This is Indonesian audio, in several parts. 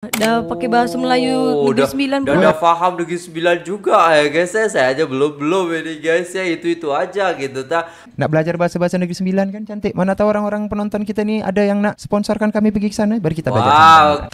Udah pakai bahasa Melayu udah, oh, negeri sembilan udah, udah paham negeri sembilan juga ya guys ya saya aja belum belum ini guys ya eh. itu itu aja gitu ta nak belajar bahasa bahasa negeri sembilan kan cantik mana tahu orang-orang penonton kita nih ada yang nak sponsorkan kami pergi ke sana baru kita belajar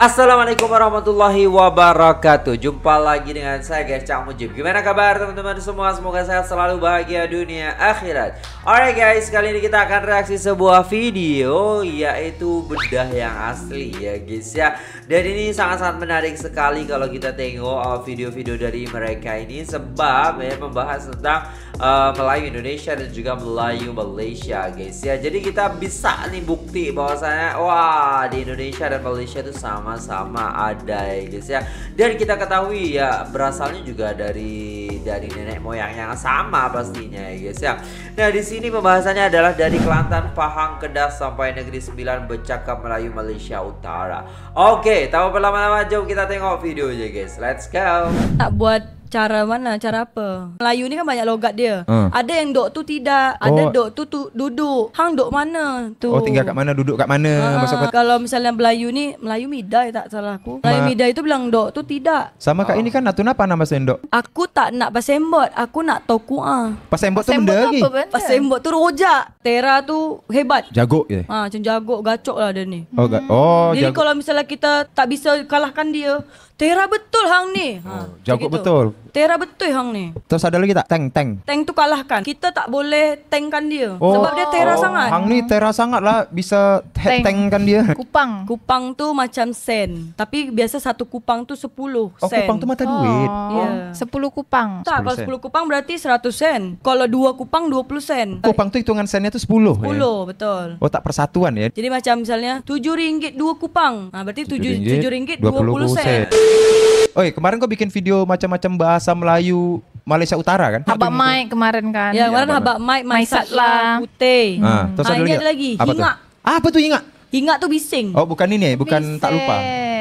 Assalamualaikum warahmatullahi wabarakatuh Jumpa lagi dengan saya guys Cang Mujib Gimana kabar teman-teman semua Semoga sehat selalu bahagia dunia akhirat Alright guys kali ini kita akan reaksi sebuah video Yaitu bedah yang asli ya guys ya Dan ini sangat-sangat menarik sekali Kalau kita tengok uh, video-video dari mereka ini Sebab ya membahas tentang uh, Melayu Indonesia dan juga Melayu Malaysia guys ya Jadi kita bisa nih bukti bahwasanya Wah di Indonesia dan Malaysia itu sama sama-sama ada ya guys ya dan kita ketahui ya berasalnya juga dari dari nenek moyang yang sama pastinya ya guys ya nah di sini pembahasannya adalah dari Kelantan Pahang Kedah sampai negeri sembilan bercakap Melayu Malaysia Utara oke tanpa berlama-lama jom kita tengok video videonya guys let's go tak buat cara mana cara apa Melayu ni kan banyak logat dia uh. ada yang dok tu tidak oh. ada dok tu, tu duduk hang dok mana tu oh tinggal kat mana duduk kat mana uh. masa kalau misalnya Melayu ni Melayu midai tak salah aku Ma- Melayu midai tu bilang dok tu tidak sama kat ini kan Natuna apa nama sendok aku tak nak pasembot aku nak toku ah pasembot tu benda lagi pasembot tu rojak tera tu hebat jago je ah macam jago gacok lah dia ni oh, ga- oh jadi jago. kalau misalnya kita tak bisa kalahkan dia Tera betul hang ni. Ha, oh, jago betul. Tera betul hang ni. Terus ada lagi tak? Tank, tank. Tank tu kalahkan. Kita tak boleh tankkan dia. Oh. Sebab dia tera oh. sangat. Hang ni tera sangat lah bisa tank. tankkan dia. Kupang. Kupang tu macam sen. Tapi biasa satu kupang tu sepuluh oh, sen. Oh, kupang tu mata duit. Oh. Yeah. Sepuluh kupang. Tak, 10 kalau sepuluh kupang berarti seratus sen. Kalau dua kupang dua puluh sen. Kupang tu hitungan sennya tu sepuluh. Ya? Sepuluh, ya? betul. Oh, tak persatuan ya? Jadi macam misalnya tujuh ringgit dua kupang. Nah, berarti tujuh, tujuh ringgit dua puluh sen. sen. Oh iya, kemarin kok bikin video macam-macam bahasa Melayu Malaysia Utara kan? Haba Mai kemarin kan. Ya, kemarin ya, Mai, Mai Satla, Putih. Hmm. Ah, terus ada lagi. Ada Apa ingat. Tuh? Ah, apa tuh ingat? Hinga tuh bising. Oh, bukan ini ya, bukan bising. tak lupa.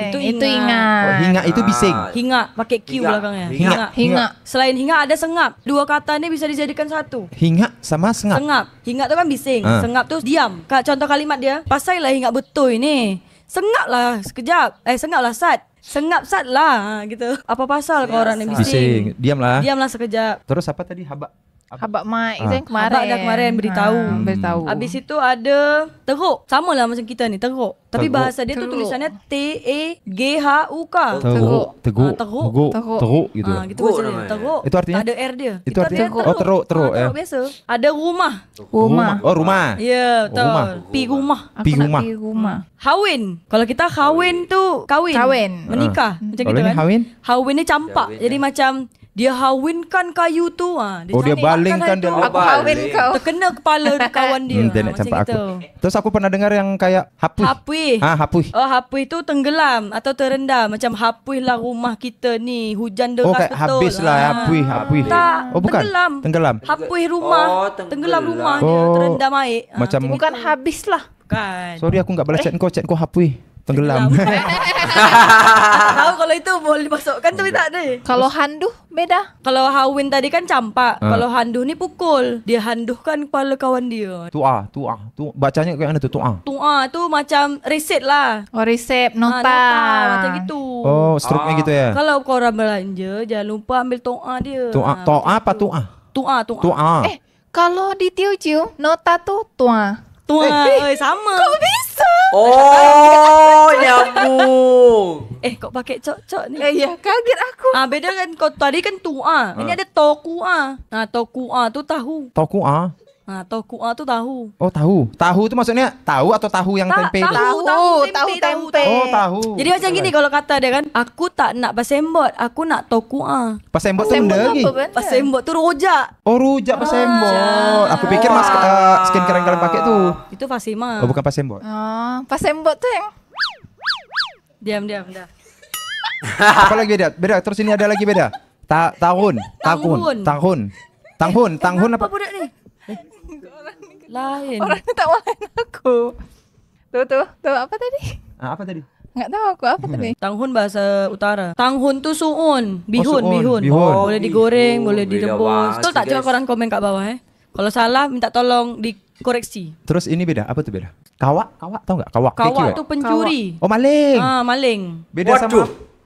Itu ingat. Itu ingat. Oh, itu bising. Ah, hingga pakai Q belakangnya. Hingga. Hingga. Selain hingga ada sengap. Dua kata ini bisa dijadikan satu. Hingga sama sengap. Sengap. Hinga tuh kan bising, ah. sengap tuh diam. Kak Contoh kalimat dia, pasailah hingga betul ini. Sengap lah sekejap. Eh sengap lah Sat. Sengap Sat lah gitu. Apa pasal kau orang yang bising? lah, diam lah sekejap. Terus apa tadi habak? Habak Mak itu ah. yang kemarin. Habak dah kemarin beritahu. Ah. Hmm. Beritahu. Habis itu ada teruk. Sama lah macam kita ni teruk. Tapi teruk. bahasa dia teruk. tu tulisannya T E G H U K. Oh, teruk. Teruk. Teruk. Teruk. Teruk gitu. Ha, ah, gitu bahasa dia. Teruk. Itu artinya Tak ada R dia. Itu, artinya teruk. Oh teruk teruk. Ah, teruk ya. biasa. Ada rumah. Rumah. Oh rumah. Ya, yeah, oh, Rumah. Pi rumah. Pi rumah. Pi hmm. rumah. Hawin. Kalau kita kawin tu kawin. Kawin. Menikah. Macam gitu kan. Hawin. Hawin ni campak. Jadi ya. macam dia hawinkan kayu tu ha. dia oh dia balingkan dia aku hawin kau terkena kepala kawan dia hmm, dia ha, nak campak aku terus aku pernah dengar yang kayak hapui hapui ha, ah, hapui oh hapui tu tenggelam atau terendam macam hapui lah rumah kita ni hujan deras oh, kayak habis lah ha. Ah. hapui hapui tak oh, bukan. tenggelam tenggelam hapui rumah oh, tenggelam. tenggelam rumah oh, terendam air ha, macam, bukan habis lah Sorry aku enggak balas eh. chat kau, chat kau hapui. Tenggelam. Tahu kalau itu boleh dimasukkan tapi tak deh. Kalau handuh beda. Kalau hawin tadi kan campak, uh. kalau handuh ni pukul. Dia handuhkan kepala kawan dia. Tua, tua, tu bacanya kayak mana tu tuah? Tuah tu macam reset lah. Oh, reset ah, nota. Ha, nota macam gitu. Oh, struknya ah. gitu ya. Kalau korang belanja jangan lupa ambil tuah dia. Tuah, toa apa tuah? Tuah, tuah. Tuah. Eh, kalau di Teochew, nota tu tuah. Tua, eh, eh, sama. Kau besar. Oh, nyamuk. eh, kok pakai cok-cok ni. Eh, ya, kaget aku. Ah, beda kan kau tadi kan tua, ah. Ini ah. ada toku ah. Nah toku ah tu tahu. Toku ah. Nah, kuah tuh tahu. Oh, tahu. Tahu itu maksudnya tahu atau tahu yang Ta tempe? Tahu, tahu, tahu, tempe, tahu, tempe. Oh, tahu. Jadi macam gini iya, iya. kalau kata dia kan, aku tak nak pasembot, aku nak toku'a. Pasembot tu benda lagi. Pasembot tuh rojak. Oh, rojak ah, pasembot. Aku pikir mas uh, skin keren kalian pakai tuh. Itu fasima Oh, bukan pasembot. Ah, pasembot tuh yang Diam, diam, dah. Apa lagi beda? Beda. Terus ini ada lagi beda. Ta tahun, tahun, tahun, tahun, tahun, eh, tahun apa? Budak nih? lain orangnya tak malain aku tuh tuh tuh apa tadi ah, apa tadi Enggak tahu aku apa tadi. Tanghun bahasa utara. Tanghun tuh suun, bihun, oh, bihun. bihun. Oh, boleh digoreng, oh, boleh direbus. tuh tak coba orang komen kak bawah ya. Eh? Kalau salah minta tolong dikoreksi. Terus ini beda, apa tuh beda? Kawak, kawak tau nggak? Kawak. Kawak eh. tuh pencuri. Kawak. Oh, maling. Ah, maling. Beda Waduh. sama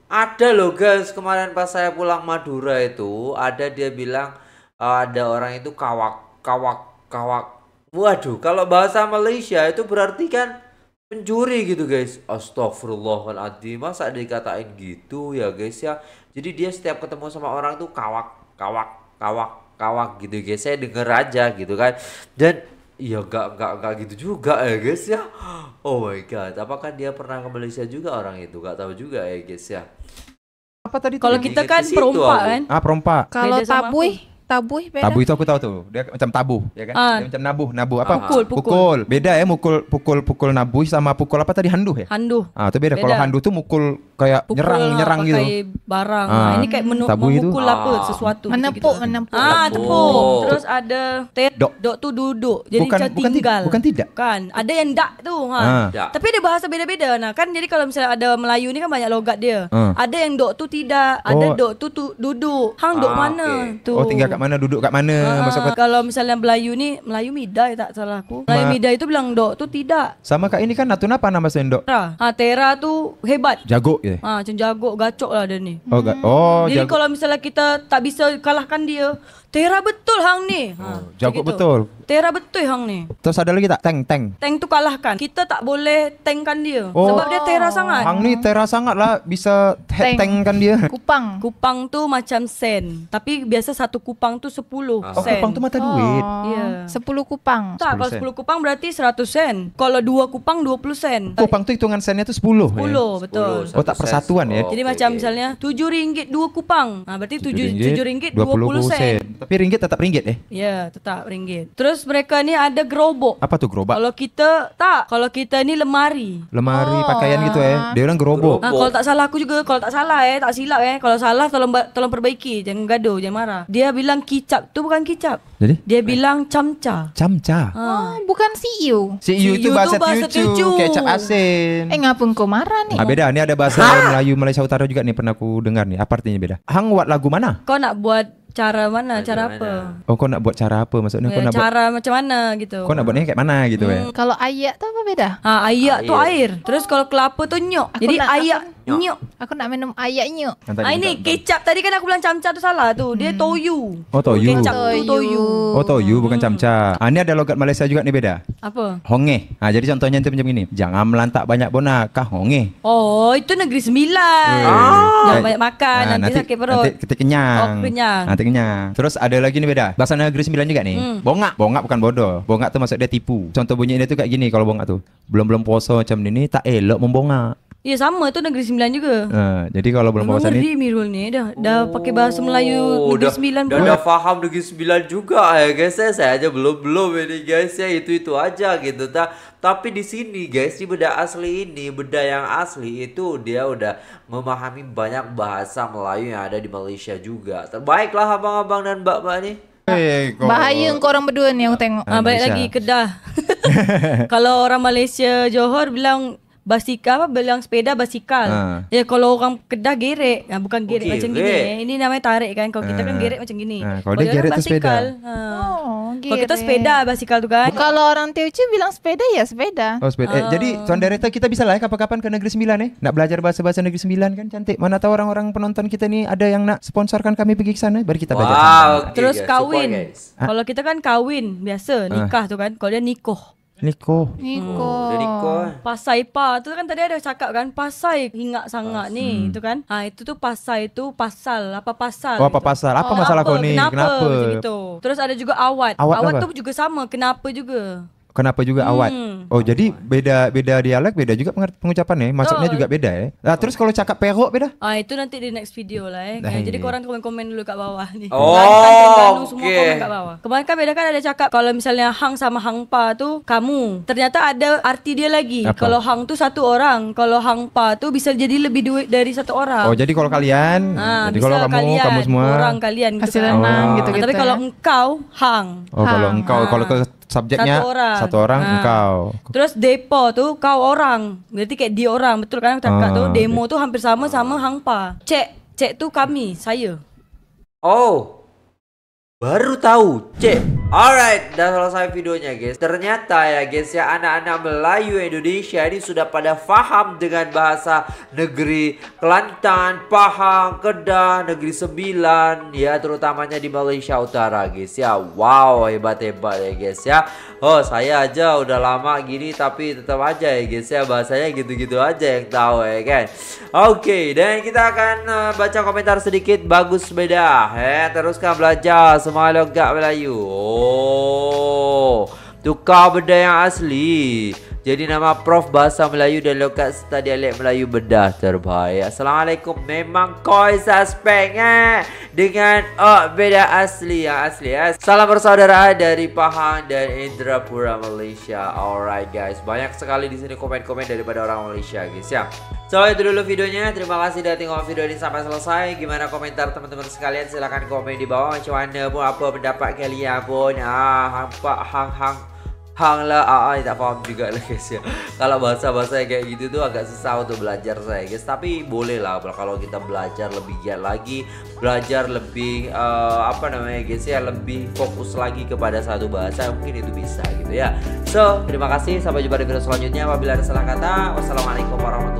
ada loh guys, kemarin pas saya pulang Madura itu ada dia bilang uh, ada orang itu kawak, kawak, kawak Waduh, kalau bahasa Malaysia itu berarti kan pencuri gitu guys. Astagfirullahaladzim, masa dikatain gitu ya guys ya. Jadi dia setiap ketemu sama orang tuh kawak, kawak, kawak, kawak gitu guys. Saya denger aja gitu kan. Dan ya gak, gak, gak gitu juga ya guys ya. Oh my god, apakah dia pernah ke Malaysia juga orang itu? Gak tahu juga ya guys ya. Apa tadi? Kalau kita kan perompa kan? Ah perompa. Kalau tabuih Tabuh beda. Tabuh itu aku tahu tu. Dia macam tabuh, ya kan? Ha. Dia macam nabuh, nabuh apa? Pukul, pukul. pukul. Beda ya mukul pukul pukul nabuh sama pukul apa tadi handuh ya? Handuh. Ah, ha, tu beda. beda. Kalau handuh tu mukul kayak pukul nyerang, lah, nyerang gitu. barang. Ha. Ini kayak menu, tabuh memukul itu. apa ha. sesuatu Menepuk, menepuk. Ah, ha, tepuk. Oh. Terus ada te dok. dok tu duduk. Jadi bukan, macam bukan tinggal. Ti, bukan tidak. Kan, ada yang dak tu ha. ha. Tapi ada bahasa beda-beda. Nah, kan jadi kalau misalnya ada Melayu ni kan banyak logat dia. Ha. Ada yang dok tu tidak, ada oh. dok tu, tu duduk. Hang dok mana? Tu. Oh, tinggal kat mana duduk kat mana ha, masa kata, kalau misalnya Melayu ni Melayu Midai tak salah aku Melayu Ma- Midai tu bilang dok tu tidak sama kak ini kan Natuna apa nama sendok Tera ha, Tera tu hebat jago je ha, macam jago gacok lah dia ni oh, ga- oh hmm. jadi jago. kalau misalnya kita tak bisa kalahkan dia Tera betul hang ni. oh, jago gitu. betul. Tera betul hang ni. Terus ada lagi tak tank tank? Tank tu kalahkan. Kita tak boleh tankkan dia oh. sebab dia tera sangat. Hang ni tera sangat lah bisa tank. tankkan dia. Kupang. Kupang tu macam sen. Tapi biasa satu kupang tu sepuluh. oh, sen. kupang tu mata duit. Oh. Yeah. Iya. kupang. Tak, 10 kalau sepuluh kupang berarti seratus sen. Kalau dua kupang dua puluh sen. Kupang tu hitungan sennya tu sepuluh. Ya? Sepuluh ya? betul. 10, oh tak persatuan ya. Jadi macam misalnya tujuh ringgit dua kupang. Nah, berarti tujuh. Tujuh ringgit, dua puluh 20 sen. Tapi ringgit tetap ringgit eh? Ya, yeah, tetap ringgit. Terus mereka ni ada gerobok. Apa tu gerobak? Kalau kita tak, kalau kita ni lemari. Lemari oh, pakaian gitu eh. Dia orang gerobok. Nah, kalau tak salah aku juga, kalau tak salah eh, tak silap eh. Kalau salah tolong tolong perbaiki, jangan gaduh, jangan marah. Dia bilang kicap tu bukan kicap. Jadi? Dia bilang camca. Camca. Ah Oh, bukan CEO. CEO e tu bahasa Tucu, kecap asin. Eh ngapun kau marah ni? Ah beda, ni ada bahasa ha? Melayu Malaysia Utara juga ni pernah aku dengar ni. Apa artinya beda? Hang buat lagu mana? Kau nak buat Cara mana cara, cara apa? Mana? Oh kau nak buat cara apa maksudnya yeah, kau ya, nak cara buat cara macam mana gitu. Kau nak buat ni kayak mana gitu mm. eh. Kalau ayak tu apa beda? Ha ayak ah, air. tu air. Terus kalau kelapa tu nyok. Aku Jadi ayak Nyok. nyok. Aku nak minum ayat nyok. Ah, ini kecap. Tadi kan aku bilang camca tu salah tu. Dia hmm. toyu. Oh toyu. Kecap tu toyu. Oh toyu bukan hmm. camca. Ah, ini ada logat Malaysia juga ni beda. Apa? Honge. Ah, jadi contohnya itu macam ini. Jangan melantak banyak bona. Kah honge. Oh itu negeri sembilan. Oh. Jangan banyak makan. Ah, nanti, nanti, sakit perut. Nanti kita kenyang. Oh, kenyang. Nanti ah, kenyang. Terus ada lagi ni beda. Bahasa negeri sembilan juga ni. Hmm. Bongak. Bongak bukan bodoh. Bongak tu maksud dia tipu. Contoh bunyi dia tu kayak gini kalau bongak tu. Belum-belum poso macam ni. Tak elok membongak. Iya sama itu negeri sembilan juga. Uh, jadi kalau belum wawasan ini Mirul nih dah dah oh, pakai bahasa Melayu negeri sembilan. Udah dah paham negeri sembilan juga ya guys ya saya aja belum belum ini guys ya itu itu aja gitu ta. Tapi di sini guys di beda asli ini beda yang asli itu dia udah memahami banyak bahasa Melayu yang ada di Malaysia juga. Terbaiklah abang-abang dan mbak-mbak nih. Hey, nah, Bahaya kau orang berdua nih yang tengok. Ah, ah baik lagi Kedah. kalau orang Malaysia Johor bilang basika apa bilang sepeda basikal. Uh. Ya kalau orang Kedah gerek, nah, bukan oh, gerek okay, macam gini. Ya. Ini namanya tarik kan. Kalau kita uh. kan ah. gerek macam gini. Uh. Kalau dia gerek itu sepeda. Uh. Oh, Kalau kita sepeda basikal tuh kan. Kalau orang Teuci bilang sepeda ya sepeda. Oh, sepeda. Uh. Eh, jadi saudara kita bisa lah ya kapan-kapan ke Negeri Sembilan ya. Eh? Nak belajar bahasa-bahasa Negeri Sembilan kan cantik. Mana tahu orang-orang penonton kita nih ada yang nak sponsorkan kami pergi ke sana, baru kita belajar. Wow, okay, Terus yeah, kawin. Kalau kita kan kawin biasa nikah uh. tuh kan. Kalau dia nikoh. Niko. Niko. Hmm, Niko. Eh? Pasai pa. Tu kan tadi ada cakap kan pasai ingat sangat pas. ni, hmm. tu kan? Ha itu tu pasai tu pasal apa pasal? Oh, apa gitu. pasal? Apa oh, masalah kau ni? Kenapa? kenapa? Macam Terus ada juga awat. Awat, awat tu juga sama, kenapa juga? Kenapa juga hmm. awat? Oh, Oh, jadi beda beda dialek, beda juga pengucapannya, maksudnya oh. juga oh. beda ya. Nah, terus kalau cakap perok beda? Ah, itu nanti di next video lah ya. Nah, nah jadi iya. korang komen-komen dulu kat bawah nih. Oh, Lantan, kan, semua okay. komen kat bawah. Kemarin kan beda kan ada cakap kalau misalnya hang sama hangpa tu kamu. Ternyata ada arti dia lagi. Kalau hang tu satu orang, kalau hangpa tu bisa jadi lebih duit dari satu orang. Oh, jadi kalau kalian, nah, jadi kalau kamu, kalian, kamu semua orang kalian gitu. kan. gitu, oh. gitu, nah, gitu. Tapi kalau ya. engkau hang. Oh, hang. kalau engkau, kalau ke ah. subjeknya satu orang, satu orang nah. Ha. engkau. Terus depo tuh kau orang. Berarti kayak dia orang, betul kan? Kata ah, tuh demo tuh hampir sama sama hangpa. Cek, cek tuh kami, saya. Oh. Baru tahu, cek. Alright, dan selesai videonya guys Ternyata ya guys ya anak-anak Melayu Indonesia ini sudah pada paham dengan bahasa negeri Kelantan, Pahang, Kedah, Negeri Sembilan Ya terutamanya di Malaysia Utara guys ya Wow hebat-hebat ya guys ya Oh saya aja udah lama gini tapi tetap aja ya guys ya Bahasanya gitu-gitu aja yang tahu ya kan Oke okay, dan kita akan uh, baca komentar sedikit Bagus beda ya Teruskan belajar Semalok gak Melayu Oh Oh, tukar benda yang asli. Jadi nama Prof Bahasa Melayu dan tadi Dialek Melayu Bedah terbaik. Assalamualaikum. Memang koi suspectnya eh? dengan oh, beda asli yang asli ya. Salam bersaudara dari Pahang dan Indrapura Malaysia. Alright guys, banyak sekali di sini komen-komen daripada orang Malaysia guys ya. So itu dulu videonya. Terima kasih sudah tengok video ini sampai selesai. Gimana komentar teman-teman sekalian? Silahkan komen di bawah macam mana pun apa pendapat kalian pun. Ah, hang pak hang hang hang ah, AA ah, tidak paham juga lah guys ya. Kalau bahasa-bahasa kayak gitu tuh agak susah untuk belajar saya guys. Tapi boleh lah kalau kita belajar lebih giat lagi, belajar lebih eh, apa namanya guys ya, lebih fokus lagi kepada satu bahasa mungkin itu bisa gitu ya. So terima kasih sampai jumpa di video selanjutnya. Apabila ada salah kata, wassalamualaikum warahmatullahi